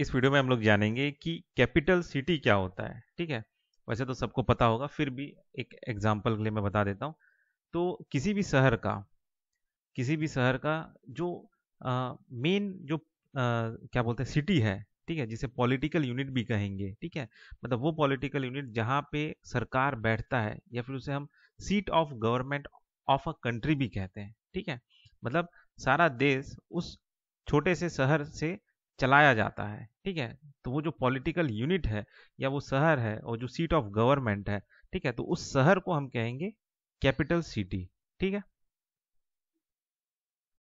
इस वीडियो में हम लोग जानेंगे कि कैपिटल सिटी क्या होता है ठीक है वैसे तो सबको पता होगा फिर भी एक एग्जाम्पल के लिए मैं बता देता हूँ तो किसी भी शहर का किसी भी शहर का जो मेन जो आ, क्या बोलते हैं सिटी है ठीक है जिसे पॉलिटिकल यूनिट भी कहेंगे ठीक है मतलब वो पॉलिटिकल यूनिट जहाँ पे सरकार बैठता है या फिर उसे हम seat of government of a country भी कहते हैं ठीक है मतलब सारा देश उस छोटे से शहर से चलाया जाता है ठीक है तो वो जो पॉलिटिकल यूनिट है या वो शहर है और जो सीट ऑफ गवर्नमेंट है ठीक है तो उस शहर को हम कहेंगे कैपिटल सिटी ठीक है